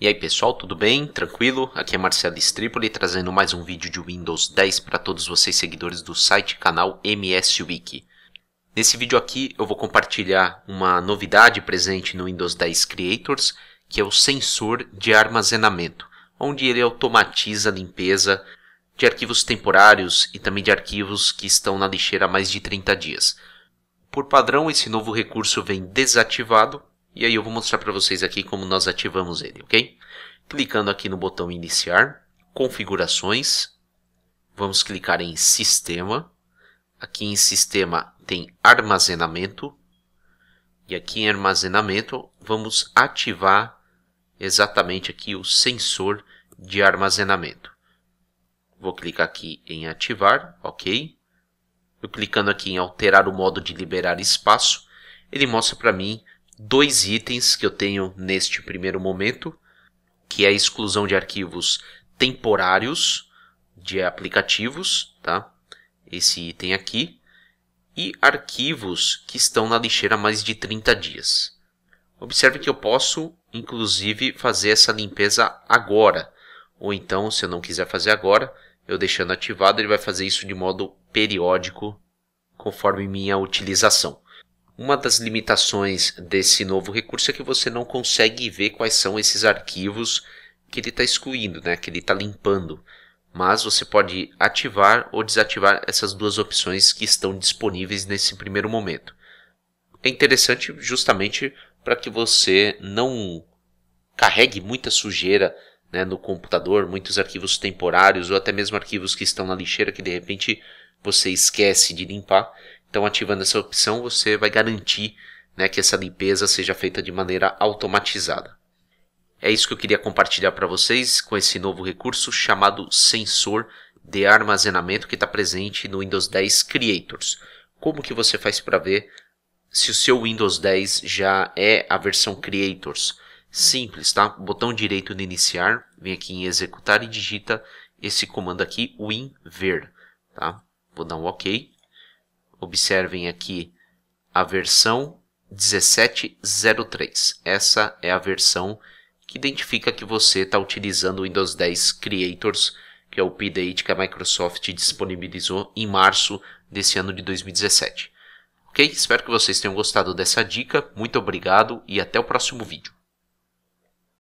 E aí pessoal, tudo bem? Tranquilo? Aqui é Marcelo Stripoli trazendo mais um vídeo de Windows 10 para todos vocês seguidores do site e canal MS Wiki. Nesse vídeo aqui eu vou compartilhar uma novidade presente no Windows 10 Creators, que é o sensor de armazenamento, onde ele automatiza a limpeza de arquivos temporários e também de arquivos que estão na lixeira há mais de 30 dias. Por padrão, esse novo recurso vem desativado e aí eu vou mostrar para vocês aqui como nós ativamos ele, ok? Clicando aqui no botão iniciar, configurações, vamos clicar em sistema. Aqui em sistema tem armazenamento. E aqui em armazenamento vamos ativar exatamente aqui o sensor de armazenamento. Vou clicar aqui em ativar, ok? Eu clicando aqui em alterar o modo de liberar espaço, ele mostra para mim dois itens que eu tenho neste primeiro momento, que é a exclusão de arquivos temporários de aplicativos, tá? Esse item aqui e arquivos que estão na lixeira há mais de 30 dias. Observe que eu posso, inclusive, fazer essa limpeza agora, ou então, se eu não quiser fazer agora, eu deixando ativado, ele vai fazer isso de modo periódico, conforme minha utilização. Uma das limitações desse novo recurso é que você não consegue ver quais são esses arquivos que ele está excluindo, né? que ele está limpando. Mas você pode ativar ou desativar essas duas opções que estão disponíveis nesse primeiro momento. É interessante justamente para que você não carregue muita sujeira né, no computador, muitos arquivos temporários ou até mesmo arquivos que estão na lixeira que de repente você esquece de limpar então, ativando essa opção, você vai garantir né, que essa limpeza seja feita de maneira automatizada. É isso que eu queria compartilhar para vocês com esse novo recurso chamado sensor de armazenamento que está presente no Windows 10 Creators. Como que você faz para ver se o seu Windows 10 já é a versão Creators? Simples, tá? Botão direito no iniciar, vem aqui em executar e digita esse comando aqui, winver, tá? Vou dar um OK observem aqui a versão 1703. Essa é a versão que identifica que você está utilizando o Windows 10 Creators, que é o update que a Microsoft disponibilizou em março desse ano de 2017. Ok? Espero que vocês tenham gostado dessa dica. Muito obrigado e até o próximo vídeo.